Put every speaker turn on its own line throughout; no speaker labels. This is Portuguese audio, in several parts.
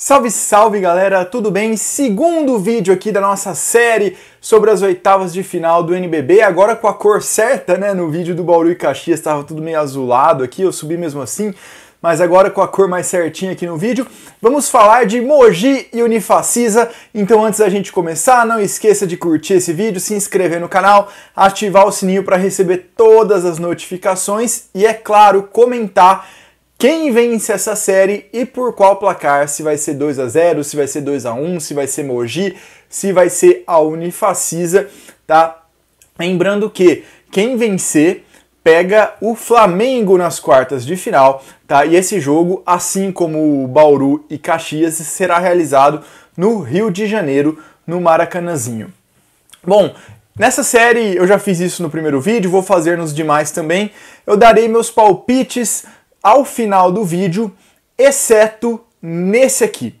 Salve, salve galera, tudo bem? Segundo vídeo aqui da nossa série sobre as oitavas de final do NBB, agora com a cor certa, né? No vídeo do Bauru e Caxias estava tudo meio azulado aqui, eu subi mesmo assim, mas agora com a cor mais certinha aqui no vídeo, vamos falar de Mogi e Unifacisa. Então antes da gente começar, não esqueça de curtir esse vídeo, se inscrever no canal, ativar o sininho para receber todas as notificações e é claro, comentar quem vence essa série e por qual placar? Se vai ser 2 a 0, se vai ser 2 a 1, se vai ser Mogi, se vai ser a Unifacisa, tá? Lembrando que quem vencer pega o Flamengo nas quartas de final, tá? E esse jogo, assim como o Bauru e Caxias, será realizado no Rio de Janeiro, no Maracanãzinho. Bom, Nessa série eu já fiz isso no primeiro vídeo, vou fazer nos demais também. Eu darei meus palpites ao final do vídeo, exceto nesse aqui.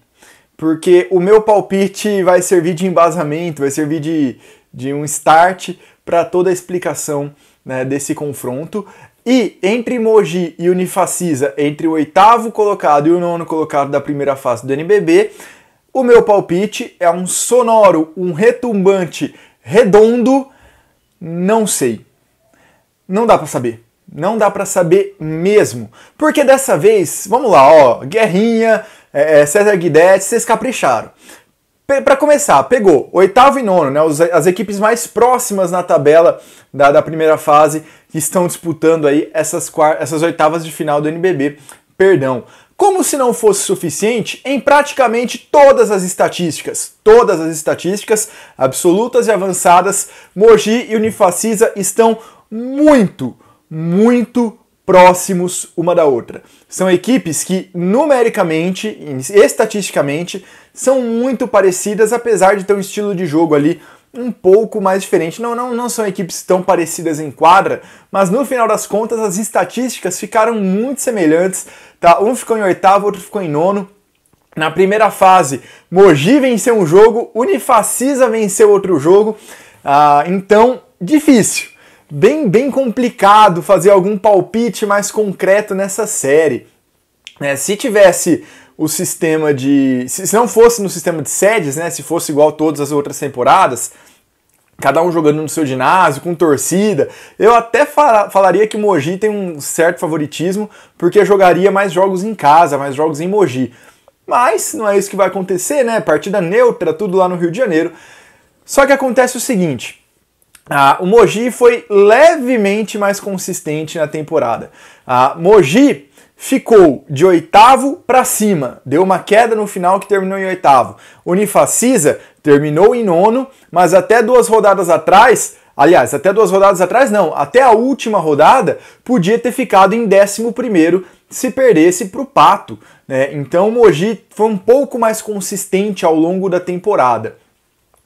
Porque o meu palpite vai servir de embasamento, vai servir de, de um start para toda a explicação né, desse confronto. E entre Mogi e Unifacisa, entre o oitavo colocado e o nono colocado da primeira fase do NBB, o meu palpite é um sonoro, um retumbante, redondo, não sei. Não dá para saber. Não dá para saber mesmo. Porque dessa vez, vamos lá, ó, Guerrinha, é, é César Guidetti, vocês capricharam. Para começar, pegou oitavo e nono, né, as equipes mais próximas na tabela da, da primeira fase que estão disputando aí essas, essas oitavas de final do NBB. Perdão. Como se não fosse suficiente, em praticamente todas as estatísticas, todas as estatísticas absolutas e avançadas, Mogi e Unifacisa estão muito, muito próximos uma da outra. São equipes que numericamente, estatisticamente, são muito parecidas, apesar de ter um estilo de jogo ali um pouco mais diferente. Não, não, não são equipes tão parecidas em quadra, mas no final das contas as estatísticas ficaram muito semelhantes, tá? Um ficou em oitavo, outro ficou em nono. Na primeira fase, Mogi venceu um jogo, Unifacisa venceu outro jogo. Ah, então, difícil bem, bem complicado fazer algum palpite mais concreto nessa série. É, se tivesse o sistema de. Se não fosse no sistema de sedes, né? Se fosse igual todas as outras temporadas, cada um jogando no seu ginásio, com torcida. Eu até falaria que Mogi tem um certo favoritismo, porque jogaria mais jogos em casa, mais jogos em Mogi. Mas não é isso que vai acontecer, né? Partida neutra, tudo lá no Rio de Janeiro. Só que acontece o seguinte: ah, o Mogi foi levemente mais consistente na temporada. Ah, Mogi ficou de oitavo para cima, deu uma queda no final que terminou em oitavo. Unifacisa terminou em nono, mas até duas rodadas atrás, aliás, até duas rodadas atrás não, até a última rodada podia ter ficado em décimo primeiro se perdesse para o Pato. Né? Então o Mogi foi um pouco mais consistente ao longo da temporada.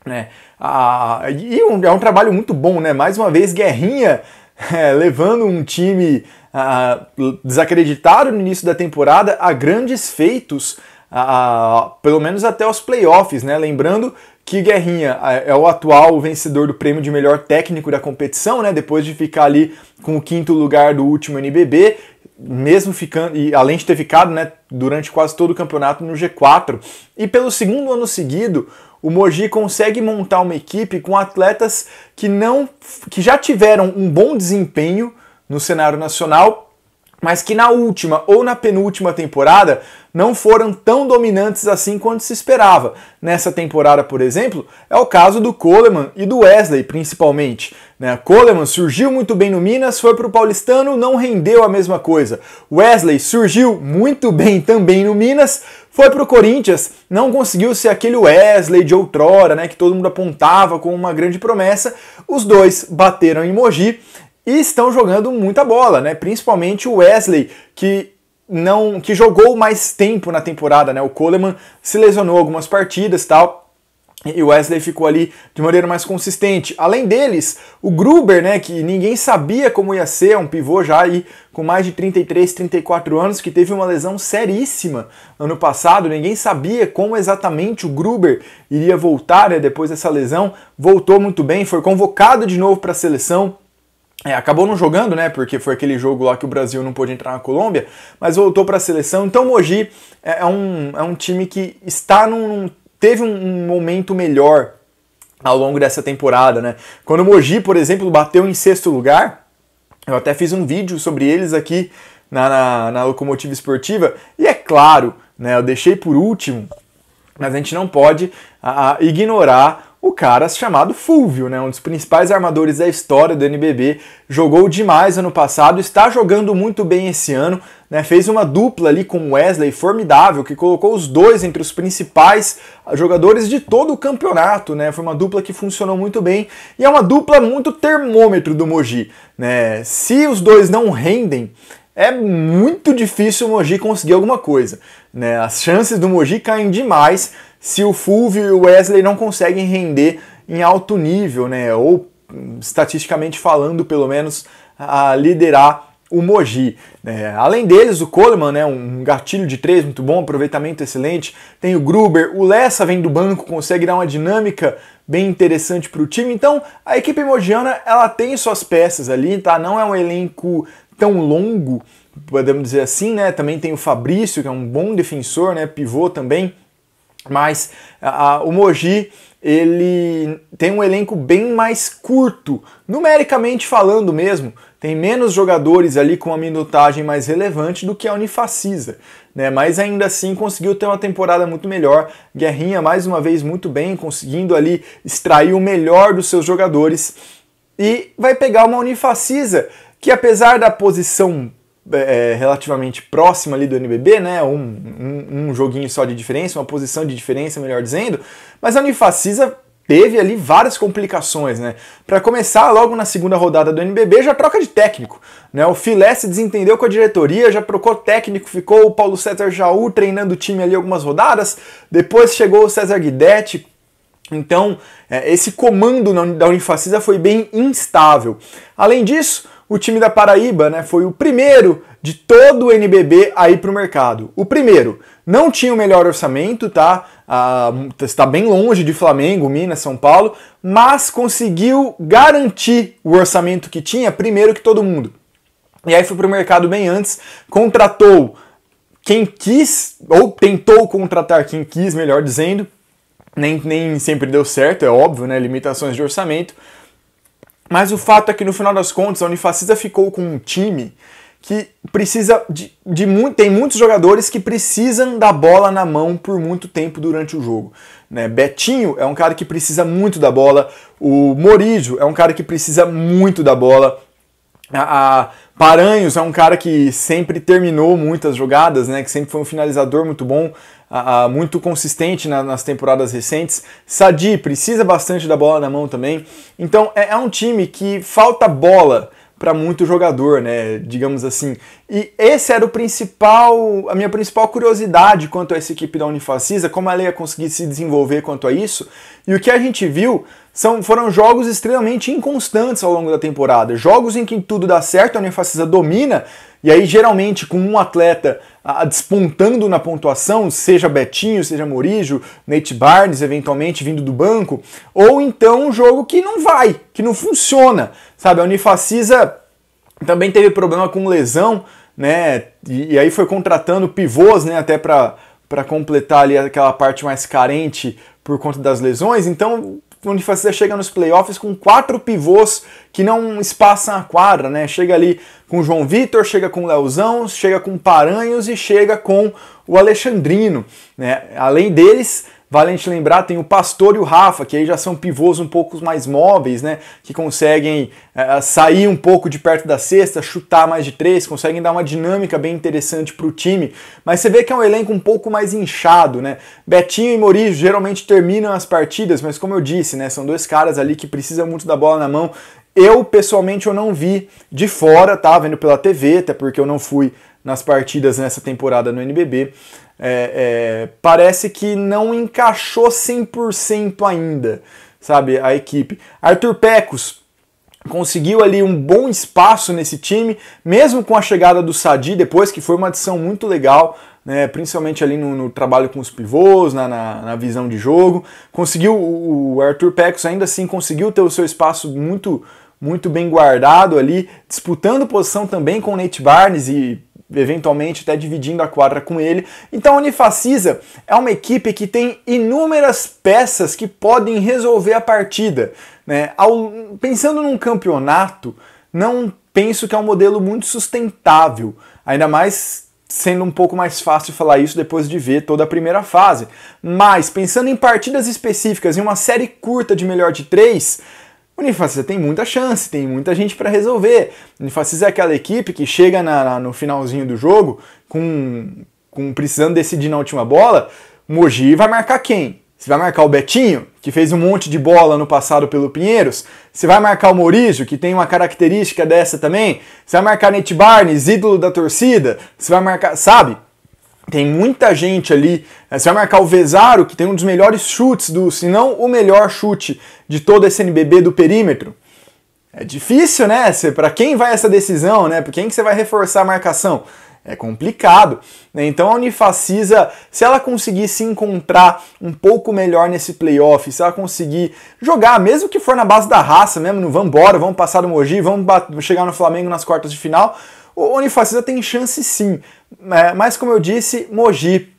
Né? Ah, e um, é um trabalho muito bom, né? Mais uma vez, Guerrinha é, levando um time ah, desacreditado no início da temporada a grandes feitos, ah, pelo menos até os playoffs, né? Lembrando que Guerrinha ah, é o atual vencedor do prêmio de melhor técnico da competição, né? Depois de ficar ali com o quinto lugar do último NBB, mesmo ficando, e além de ter ficado né, durante quase todo o campeonato no G4. E pelo segundo ano seguido, o Mogi consegue montar uma equipe com atletas que não que já tiveram um bom desempenho no cenário nacional, mas que na última ou na penúltima temporada não foram tão dominantes assim quanto se esperava. Nessa temporada, por exemplo, é o caso do Coleman e do Wesley, principalmente. Né? Coleman surgiu muito bem no Minas, foi para o Paulistano, não rendeu a mesma coisa. Wesley surgiu muito bem também no Minas, foi para o Corinthians, não conseguiu ser aquele Wesley de outrora, né, que todo mundo apontava como uma grande promessa. Os dois bateram em Mogi e estão jogando muita bola, né? Principalmente o Wesley, que não que jogou mais tempo na temporada, né? O Coleman se lesionou algumas partidas, tal. E o Wesley ficou ali de maneira mais consistente. Além deles, o Gruber, né, que ninguém sabia como ia ser, é um pivô já aí com mais de 33, 34 anos, que teve uma lesão seríssima ano passado. Ninguém sabia como exatamente o Gruber iria voltar né, depois dessa lesão. Voltou muito bem, foi convocado de novo para a seleção é, acabou não jogando, né? Porque foi aquele jogo lá que o Brasil não pôde entrar na Colômbia, mas voltou para a seleção. Então, o Mogi é, é, um, é um time que está num. teve um momento melhor ao longo dessa temporada, né? Quando o Mogi, por exemplo, bateu em sexto lugar, eu até fiz um vídeo sobre eles aqui na, na, na Locomotiva Esportiva, e é claro, né? Eu deixei por último, mas a gente não pode a, a, ignorar o cara chamado Fulvio, né, um dos principais armadores da história do NBB, jogou demais ano passado, está jogando muito bem esse ano, né, fez uma dupla ali com Wesley formidável, que colocou os dois entre os principais jogadores de todo o campeonato, né, foi uma dupla que funcionou muito bem e é uma dupla muito termômetro do Mogi, né, se os dois não rendem, é muito difícil o Mogi conseguir alguma coisa. Né? As chances do Mogi caem demais se o Fulvio e o Wesley não conseguem render em alto nível, né? ou estatisticamente falando, pelo menos, a liderar o Mogi. Né? Além deles, o Coleman, né? um gatilho de três muito bom, aproveitamento excelente. Tem o Gruber, o Lessa vem do banco, consegue dar uma dinâmica bem interessante para o time. Então, a equipe mogiana ela tem suas peças ali, tá? Não é um elenco tão longo, podemos dizer assim, né? Também tem o Fabrício, que é um bom defensor, né? Pivô também. Mas a, a, o Mogi ele tem um elenco bem mais curto, numericamente falando mesmo, tem menos jogadores ali com a minutagem mais relevante do que a Unifacisa, né? Mas ainda assim conseguiu ter uma temporada muito melhor. Guerrinha mais uma vez muito bem, conseguindo ali extrair o melhor dos seus jogadores e vai pegar uma Unifacisa que apesar da posição é, é relativamente próxima ali do NBB, né, um, um, um, joguinho só de diferença, uma posição de diferença, melhor dizendo, mas a Unifacisa teve ali várias complicações, né? Para começar, logo na segunda rodada do NBB já troca de técnico, né? O Filé se desentendeu com a diretoria, já trocou técnico, ficou o Paulo César Jaú treinando o time ali algumas rodadas, depois chegou o César Guidetti, então, é, esse comando da Unifacisa foi bem instável. Além disso, o time da Paraíba né, foi o primeiro de todo o NBB a ir para o mercado. O primeiro. Não tinha o melhor orçamento, tá? Ah, está bem longe de Flamengo, Minas, São Paulo, mas conseguiu garantir o orçamento que tinha primeiro que todo mundo. E aí foi para o mercado bem antes, contratou quem quis, ou tentou contratar quem quis, melhor dizendo, nem, nem sempre deu certo, é óbvio, né? Limitações de orçamento mas o fato é que no final das contas a Unifacisa ficou com um time que precisa de, de muito, tem muitos jogadores que precisam da bola na mão por muito tempo durante o jogo. Né? Betinho é um cara que precisa muito da bola, o Morídio é um cara que precisa muito da bola, a, a Paranhos é um cara que sempre terminou muitas jogadas, né? que sempre foi um finalizador muito bom muito consistente na, nas temporadas recentes. Sadi precisa bastante da bola na mão também. Então é, é um time que falta bola para muito jogador, né? Digamos assim. E esse era o principal, a minha principal curiosidade quanto a essa equipe da Unifacisa, como ela ia conseguir se desenvolver quanto a isso. E o que a gente viu são, foram jogos extremamente inconstantes ao longo da temporada. Jogos em que tudo dá certo, a Nefacisa domina, e aí geralmente com um atleta a, despontando na pontuação, seja Betinho, seja Morijo, Nate Barnes, eventualmente vindo do banco, ou então um jogo que não vai, que não funciona, sabe? A Unifacisa também teve problema com lesão, né? E, e aí foi contratando pivôs, né? Até para completar ali aquela parte mais carente por conta das lesões. Então o Unifacista chega nos playoffs com quatro pivôs que não espaçam a quadra, né? Chega ali com o João Vitor, chega com o Leozão, chega com o Paranhos e chega com o Alexandrino, né? Além deles, Vale a gente lembrar, tem o Pastor e o Rafa, que aí já são pivôs um pouco mais móveis, né? Que conseguem eh, eh, sair um pouco de perto da cesta, chutar mais de três, conseguem dar uma dinâmica bem interessante para o time. Mas você vê que é um elenco um pouco mais inchado, né? Betinho e Maurício geralmente terminam as partidas, mas como eu disse, né? São dois caras ali que precisam muito da bola na mão. Eu, pessoalmente, eu não vi de fora, tá? Vendo pela TV, até porque eu não fui nas partidas nessa temporada no NBB é, é, parece que não encaixou 100% ainda, sabe, a equipe. Arthur Pecos conseguiu ali um bom espaço nesse time, mesmo com a chegada do Sadi depois, que foi uma adição muito legal, né, principalmente ali no, no, trabalho com os pivôs, na, na, na, visão de jogo. Conseguiu, o Arthur Pecos ainda assim conseguiu ter o seu espaço muito muito bem guardado ali, disputando posição também com o Nate Barnes e eventualmente até dividindo a quadra com ele. Então a Unifacisa é uma equipe que tem inúmeras peças que podem resolver a partida. Né? Ao, pensando num campeonato, não penso que é um modelo muito sustentável, ainda mais sendo um pouco mais fácil falar isso depois de ver toda a primeira fase. Mas pensando em partidas específicas, em uma série curta de melhor de três, Unifacis tem muita chance, tem muita gente para resolver. Unifacis é aquela equipe que chega na, na, no finalzinho do jogo com, com precisando decidir na última bola. Mogi vai marcar quem? Você vai marcar o Betinho, que fez um monte de bola no passado pelo Pinheiros? Você vai marcar o Maurício, que tem uma característica dessa também? Você vai marcar Nate Barnes, ídolo da torcida? Você vai marcar, sabe? Tem muita gente ali. Eh, você vai marcar o Vesaro, que tem um dos melhores chutes do, se não o melhor chute de todo esse NBB do perímetro. É difícil, né? Para quem vai essa decisão, né? Para quem que você vai reforçar a marcação? É complicado. Né? Então a Unifacisa, se ela conseguir se encontrar um pouco melhor nesse playoff, se ela conseguir jogar, mesmo que for na base da raça mesmo, não vamos embora, vamos passar do Mogi, vamos chegar no Flamengo nas quartas de final, o Unifacisa tem chance sim. É, mas como eu disse, Mogi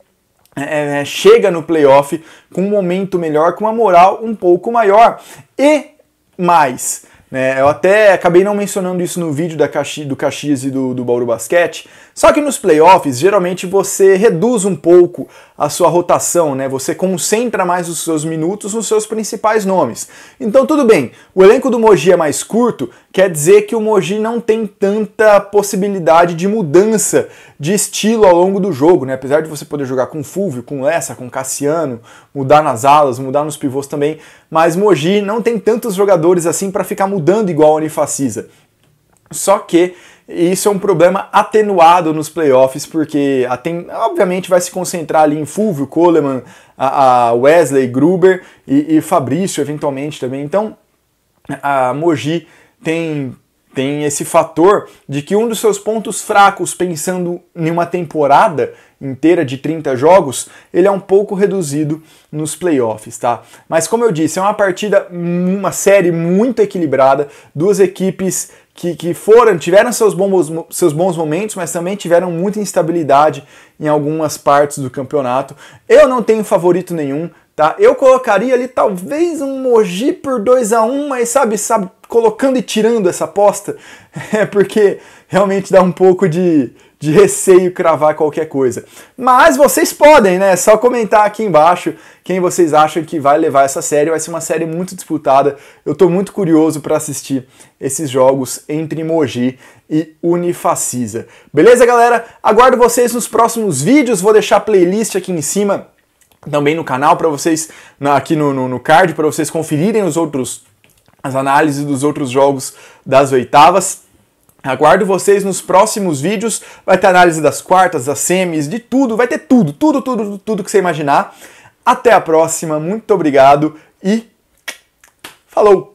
é, é, chega no playoff com um momento melhor, com uma moral um pouco maior. E mais, né, eu até acabei não mencionando isso no vídeo da Caxi, do Caxias e do, do Bauru Basquete, só que nos playoffs, geralmente você reduz um pouco a sua rotação, né? Você concentra mais os seus minutos nos seus principais nomes. Então, tudo bem, o elenco do Mogi é mais curto, quer dizer que o Mogi não tem tanta possibilidade de mudança de estilo ao longo do jogo, né? Apesar de você poder jogar com Fulvio, com Lessa, com Cassiano, mudar nas alas, mudar nos pivôs também, mas Mogi não tem tantos jogadores assim para ficar mudando igual a Anifacisa. Só que isso é um problema atenuado nos playoffs, porque obviamente vai se concentrar ali em Fulvio, Coleman, a, a Wesley, Gruber e, e, Fabrício eventualmente também. Então a Mogi tem, tem esse fator de que um dos seus pontos fracos, pensando em uma temporada inteira de 30 jogos, ele é um pouco reduzido nos playoffs, tá? Mas como eu disse, é uma partida, uma série muito equilibrada, duas equipes que, que foram, tiveram seus bons, seus bons momentos, mas também tiveram muita instabilidade em algumas partes do campeonato. Eu não tenho favorito nenhum, tá? Eu colocaria ali talvez um Mogi por 2 a 1 um, mas sabe, sabe, colocando e tirando essa aposta, é porque realmente dá um pouco de, de receio cravar qualquer coisa. Mas vocês podem, né? É só comentar aqui embaixo quem vocês acham que vai levar essa série. Vai ser uma série muito disputada. Eu tô muito curioso para assistir esses jogos entre Mogi e Unifacisa. Beleza, galera? Aguardo vocês nos próximos vídeos. Vou deixar a playlist aqui em cima também no canal para vocês aqui no, no, no card para vocês conferirem os outros as análises dos outros jogos das oitavas Aguardo vocês nos próximos vídeos. Vai ter análise das quartas, das semis, de tudo. Vai ter tudo, tudo, tudo, tudo que você imaginar. Até a próxima. Muito obrigado e falou!